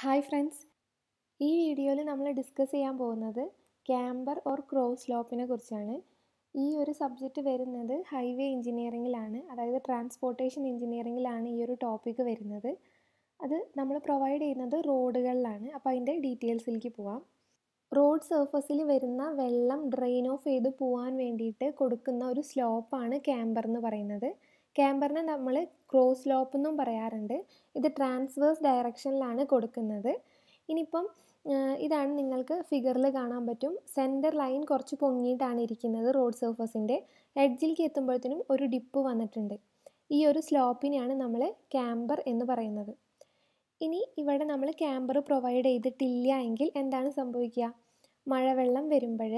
hi friends ഈ വീഡിയോയിൽ നമ്മൾ ഡിസ്കസ് ചെയ്യാൻ പോകുന്നത് ക്യാമ്പർ ഓർ ക്രോ സ്ലോപ്പിനെ കുറിച്ചാണ് ഈ ഒരു സബ്ജക്റ്റ് വരുന്നത് ഹൈവേ എഞ്ചിനീയറിങ്ങിലാണ് അതായത് ട്രാൻസ്പോർട്ടേഷൻ എഞ്ചിനീയറിങ്ങിലാണ് ഈ ഒരു ടോപ്പിക്ക് വരുന്നത് അത് നമ്മൾ പ്രൊവൈഡ് ചെയ്യുന്നത് റോഡുകളിലാണ് അപ്പോൾ അതിൻ്റെ ഡീറ്റെയിൽസിലേക്ക് പോവാം റോഡ് സർഫസിൽ വരുന്ന വെള്ളം ഡ്രെയിൻ ഓഫ് ചെയ്ത് പോകാൻ വേണ്ടിയിട്ട് കൊടുക്കുന്ന ഒരു സ്ലോപ്പാണ് ക്യാമ്പർ എന്ന് പറയുന്നത് ക്യാമ്പറിനെ നമ്മൾ ക്രോസ് സ്ലോപ്പ് എന്നും പറയാറുണ്ട് ഇത് ട്രാൻസ്വേഴ്സ് ഡയറക്ഷനിലാണ് കൊടുക്കുന്നത് ഇനിയിപ്പം ഇതാണ് നിങ്ങൾക്ക് ഫിഗറിൽ കാണാൻ പറ്റും സെൻറ്റർ ലൈൻ കുറച്ച് പൊങ്ങിയിട്ടാണ് ഇരിക്കുന്നത് റോഡ് സർഫസിൻ്റെ എഡ്ജിലേക്ക് എത്തുമ്പോഴത്തേനും ഒരു ഡിപ്പ് വന്നിട്ടുണ്ട് ഈ ഒരു സ്ലോപ്പിനെയാണ് നമ്മൾ ക്യാമ്പർ എന്ന് പറയുന്നത് ഇനി ഇവിടെ നമ്മൾ ക്യാമ്പർ പ്രൊവൈഡ് ചെയ്തിട്ടില്ല എന്താണ് സംഭവിക്കുക മഴവെള്ളം വരുമ്പോൾ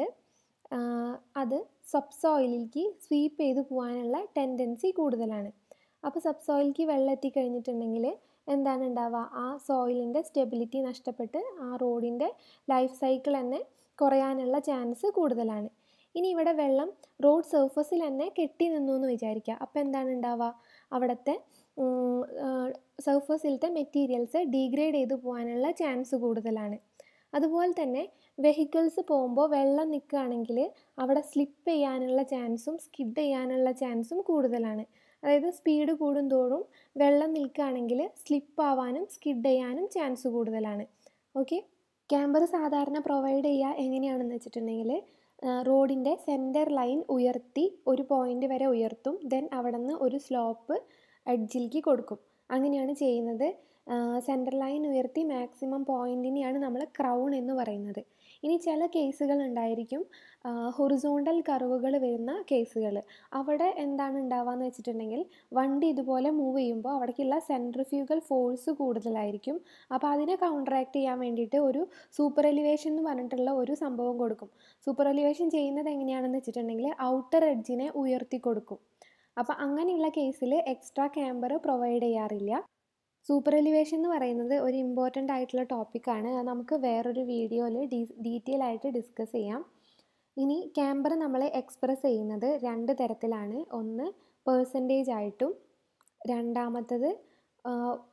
അത് സബ് സോയിലേക്ക് സ്വീപ്പ് ചെയ്ത് പോകാനുള്ള ടെൻഡൻസി കൂടുതലാണ് അപ്പോൾ സബ് സോയിലേക്ക് വെള്ളം എത്തിക്കഴിഞ്ഞിട്ടുണ്ടെങ്കിൽ എന്താണ് ഉണ്ടാവുക ആ സോയിലിൻ്റെ സ്റ്റെബിലിറ്റി നഷ്ടപ്പെട്ട് ആ റോഡിൻ്റെ ലൈഫ് സൈക്കിൾ തന്നെ കുറയാനുള്ള ചാൻസ് കൂടുതലാണ് ഇനി ഇവിടെ വെള്ളം റോഡ് സർഫസിൽ തന്നെ കെട്ടി നിന്നു എന്ന് വിചാരിക്കുക അപ്പോൾ എന്താണ് ഉണ്ടാവുക അവിടുത്തെ സർഫസിലത്തെ മെറ്റീരിയൽസ് ഡീഗ്രേഡ് ചെയ്തു പോകാനുള്ള ചാൻസ് കൂടുതലാണ് അതുപോലെ തന്നെ വെഹിക്കിൾസ് പോകുമ്പോൾ വെള്ളം നിൽക്കുകയാണെങ്കിൽ അവിടെ സ്ലിപ്പ് ചെയ്യാനുള്ള ചാൻസും സ്കിഡ് ചെയ്യാനുള്ള ചാൻസും കൂടുതലാണ് അതായത് സ്പീഡ് കൂടുന്തോറും വെള്ളം നിൽക്കുകയാണെങ്കിൽ സ്ലിപ്പ് ആവാനും സ്കിഡ് ചെയ്യാനും ചാൻസ് കൂടുതലാണ് ഓക്കെ ക്യാമ്പർ സാധാരണ പ്രൊവൈഡ് ചെയ്യുക എങ്ങനെയാണെന്ന് വെച്ചിട്ടുണ്ടെങ്കിൽ റോഡിൻ്റെ സെൻറ്റർ ലൈൻ ഉയർത്തി ഒരു പോയിൻ്റ് വരെ ഉയർത്തും ദെൻ അവിടെ നിന്ന് ഒരു സ്ലോപ്പ് എഡ്ജിലേക്ക് കൊടുക്കും അങ്ങനെയാണ് ചെയ്യുന്നത് സെൻറ്റർ ലൈൻ ഉയർത്തി മാക്സിമം പോയിൻറ്റിനെയാണ് നമ്മൾ ക്രൗൺ എന്ന് പറയുന്നത് ഇനി ചില കേസുകൾ ഉണ്ടായിരിക്കും ഹൊറിസോണ്ടൽ കർവുകൾ വരുന്ന കേസുകൾ അവിടെ എന്താണ് എന്ന് വെച്ചിട്ടുണ്ടെങ്കിൽ വണ്ടി ഇതുപോലെ മൂവ് ചെയ്യുമ്പോൾ അവിടേക്കുള്ള സെൻട്രിഫ്യൂഗൽ ഫോഴ്സ് കൂടുതലായിരിക്കും അപ്പോൾ അതിനെ കൗണ്ടർ ചെയ്യാൻ വേണ്ടിയിട്ട് ഒരു സൂപ്പർ എലിവേഷൻ എന്ന് പറഞ്ഞിട്ടുള്ള ഒരു സംഭവം കൊടുക്കും സൂപ്പർ എലിവേഷൻ ചെയ്യുന്നത് എങ്ങനെയാണെന്ന് വെച്ചിട്ടുണ്ടെങ്കിൽ ഔട്ടർ എഡ്ജിനെ ഉയർത്തി കൊടുക്കും അപ്പോൾ അങ്ങനെയുള്ള കേസിൽ എക്സ്ട്രാ ക്യാമ്പർ പ്രൊവൈഡ് ചെയ്യാറില്ല സൂപ്പർ എലിവേഷൻ എന്ന് പറയുന്നത് ഒരു ഇമ്പോർട്ടൻ്റ് ആയിട്ടുള്ള ടോപ്പിക്കാണ് നമുക്ക് വേറൊരു വീഡിയോയിൽ ഡീ ഡീറ്റെയിൽ ആയിട്ട് ഡിസ്കസ് ചെയ്യാം ഇനി ക്യാമ്പർ നമ്മളെ എക്സ്പ്രസ് ചെയ്യുന്നത് രണ്ട് തരത്തിലാണ് ഒന്ന് പേഴ്സൻറ്റേജ് ആയിട്ടും രണ്ടാമത്തത്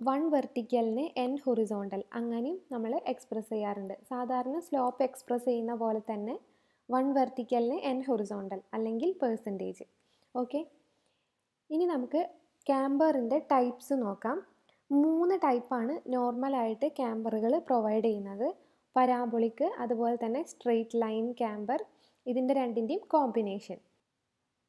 വൺ വെർട്ടിക്കലിന് എൻ ഹൊറിസോണ്ടൽ അങ്ങനെയും നമ്മൾ എക്സ്പ്രസ് ചെയ്യാറുണ്ട് സാധാരണ സ്ലോപ്പ് എക്സ്പ്രസ് ചെയ്യുന്ന പോലെ തന്നെ വൺ വെർട്ടിക്കലിന് എൻ ഹൊറിസോണ്ടൽ അല്ലെങ്കിൽ പേഴ്സൻറ്റേജ് ഓക്കെ ഇനി നമുക്ക് ക്യാമ്പറിൻ്റെ ടൈപ്സ് നോക്കാം മൂന്ന് ടൈപ്പാണ് നോർമലായിട്ട് ക്യാമ്പറുകൾ പ്രൊവൈഡ് ചെയ്യുന്നത് പരാബോളിക്ക് അതുപോലെ തന്നെ സ്ട്രെയിറ്റ് ലൈൻ ക്യാമ്പർ ഇതിൻ്റെ രണ്ടിൻ്റെയും കോമ്പിനേഷൻ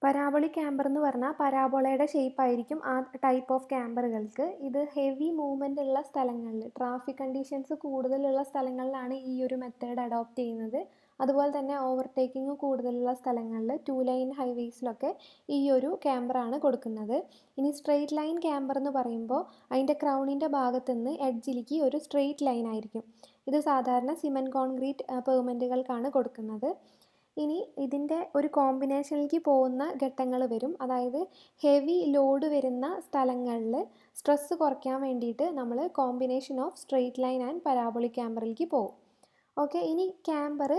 പരാബോളി ക്യാമ്പർ എന്ന് പറഞ്ഞാൽ പരാബോളയുടെ ആയിരിക്കും ആ ടൈപ്പ് ഓഫ് ക്യാമ്പറുകൾക്ക് ഇത് ഹെവി മൂവ്മെൻ്റ് ഉള്ള സ്ഥലങ്ങളിൽ ട്രാഫിക് കണ്ടീഷൻസ് കൂടുതലുള്ള സ്ഥലങ്ങളിലാണ് ഈ ഒരു മെത്തേഡ് അഡോപ്റ്റ് ചെയ്യുന്നത് അതുപോലെ തന്നെ ഓവർടേക്കിംഗ് കൂടുതലുള്ള സ്ഥലങ്ങളിൽ ടു ലൈൻ ഹൈവേസിലൊക്കെ ഈ ഒരു ആണ് കൊടുക്കുന്നത് ഇനി സ്ട്രെയിറ്റ് ലൈൻ ക്യാമ്പർ എന്ന് പറയുമ്പോൾ അതിൻ്റെ ക്രൗണിൻ്റെ ഭാഗത്തുനിന്ന് എഡ്ജിലേക്ക് ഒരു സ്ട്രെയിറ്റ് ലൈൻ ആയിരിക്കും ഇത് സാധാരണ സിമെൻറ്റ് കോൺക്രീറ്റ് പെർമെൻറ്റുകൾക്കാണ് കൊടുക്കുന്നത് ഇനി ഇതിൻ്റെ ഒരു കോമ്പിനേഷനിലേക്ക് പോകുന്ന ഘട്ടങ്ങൾ വരും അതായത് ഹെവി ലോഡ് വരുന്ന സ്ഥലങ്ങളിൽ സ്ട്രെസ്സ് കുറയ്ക്കാൻ വേണ്ടിയിട്ട് നമ്മൾ combination of straight line and parabolic ക്യാമ്പറിലേക്ക് പോകും ഓക്കെ ഇനി ക്യാമ്പർ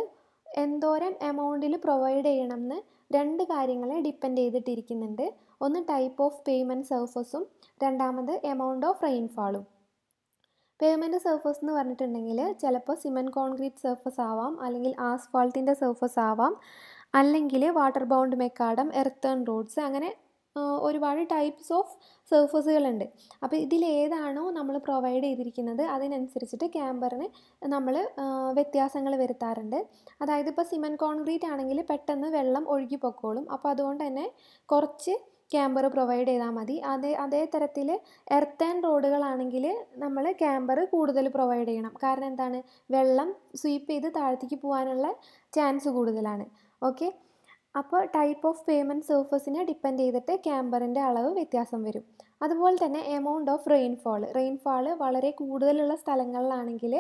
എന്തോരം എമൗണ്ടിൽ പ്രൊവൈഡ് ചെയ്യണമെന്ന് രണ്ട് കാര്യങ്ങളെ ഡിപ്പെൻഡ് ചെയ്തിട്ടിരിക്കുന്നുണ്ട് ഒന്ന് ടൈപ്പ് ഓഫ് പേയ്മെൻറ്റ് സർഫസും രണ്ടാമത് എമൗണ്ട് ഓഫ് റെയിൻഫാളും പേയ്മെൻറ്റ് സർഫസ് എന്ന് പറഞ്ഞിട്ടുണ്ടെങ്കിൽ ചിലപ്പോൾ സിമെൻറ്റ് കോൺക്രീറ്റ് സർഫസ് ആവാം അല്ലെങ്കിൽ ആസ്ഫാൾട്ടിൻ്റെ സർഫസ് ആവാം അല്ലെങ്കിൽ water bound macadam earthen roads അങ്ങനെ ഒരുപാട് ടൈപ്സ് ഓഫ് സർഫസുകളുണ്ട് അപ്പോൾ ഇതിലേതാണോ നമ്മൾ പ്രൊവൈഡ് ചെയ്തിരിക്കുന്നത് അതിനനുസരിച്ചിട്ട് ക്യാമ്പറിന് നമ്മൾ വ്യത്യാസങ്ങൾ വരുത്താറുണ്ട് അതായത് ഇപ്പോൾ സിമെൻറ്റ് കോൺക്രീറ്റ് ആണെങ്കിൽ പെട്ടെന്ന് വെള്ളം ഒഴുകി പൊക്കോളും അപ്പോൾ അതുകൊണ്ട് തന്നെ കുറച്ച് ക്യാമ്പർ പ്രൊവൈഡ് ചെയ്താൽ മതി അതേ അതേ തരത്തിൽ എർത്ത് ആൻഡ് റോഡുകളാണെങ്കിൽ നമ്മൾ ക്യാമ്പർ കൂടുതൽ പ്രൊവൈഡ് ചെയ്യണം കാരണം എന്താണ് വെള്ളം സ്വീപ്പ് ചെയ്ത് താഴത്തേക്ക് പോകാനുള്ള ചാൻസ് കൂടുതലാണ് ഓക്കെ അപ്പോൾ ടൈപ്പ് ഓഫ് പേയ്മെൻറ്റ് സർഫസിനെ ഡിപ്പെൻഡ് ചെയ്തിട്ട് ക്യാമ്പറിൻ്റെ അളവ് വ്യത്യാസം വരും അതുപോലെ തന്നെ എമൗണ്ട് ഓഫ് റെയിൻഫാൾ റെയിൻഫാൾ വളരെ കൂടുതലുള്ള സ്ഥലങ്ങളിലാണെങ്കിൽ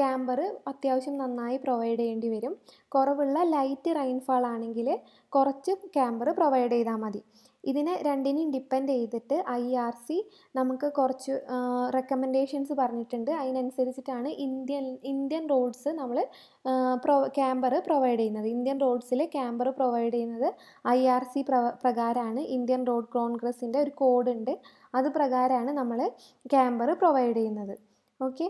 ക്യാമ്പർ അത്യാവശ്യം നന്നായി പ്രൊവൈഡ് ചെയ്യേണ്ടി വരും കുറവുള്ള ലൈറ്റ് റെയിൻഫാൾ ആണെങ്കിൽ കുറച്ച് ക്യാമ്പർ പ്രൊവൈഡ് ചെയ്താൽ മതി ഇതിനെ രണ്ടിനെയും ഡിപ്പെൻഡ് ചെയ്തിട്ട് ഐ ആർ സി നമുക്ക് കുറച്ച് റെക്കമെൻഡേഷൻസ് പറഞ്ഞിട്ടുണ്ട് അതിനനുസരിച്ചിട്ടാണ് ഇന്ത്യൻ ഇന്ത്യൻ റോഡ്സ് നമ്മൾ പ്രൊ ക്യാമ്പർ പ്രൊവൈഡ് ചെയ്യുന്നത് ഇന്ത്യൻ റോഡ്സിൽ ക്യാമ്പർ പ്രൊവൈഡ് ചെയ്യുന്നത് ഐ ആർ സി പ്രകാരമാണ് ഇന്ത്യൻ റോഡ് കോൺഗ്രസിൻ്റെ ഒരു കോഡ് ഉണ്ട് അത് പ്രകാരമാണ് നമ്മൾ ക്യാമ്പർ പ്രൊവൈഡ് ചെയ്യുന്നത് ഓക്കെ